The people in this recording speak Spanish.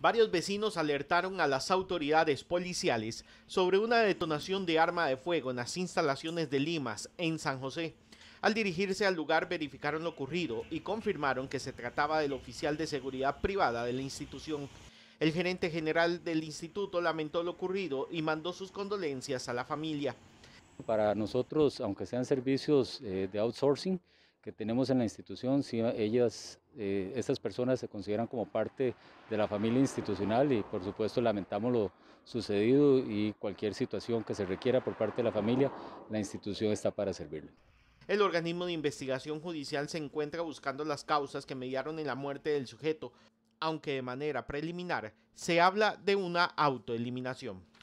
varios vecinos alertaron a las autoridades policiales sobre una detonación de arma de fuego en las instalaciones de Limas, en San José. Al dirigirse al lugar verificaron lo ocurrido y confirmaron que se trataba del oficial de seguridad privada de la institución. El gerente general del instituto lamentó lo ocurrido y mandó sus condolencias a la familia. Para nosotros, aunque sean servicios eh, de outsourcing, que tenemos en la institución, si ellas, eh, estas personas se consideran como parte de la familia institucional y por supuesto lamentamos lo sucedido y cualquier situación que se requiera por parte de la familia, la institución está para servirle. El organismo de investigación judicial se encuentra buscando las causas que mediaron en la muerte del sujeto, aunque de manera preliminar se habla de una autoeliminación.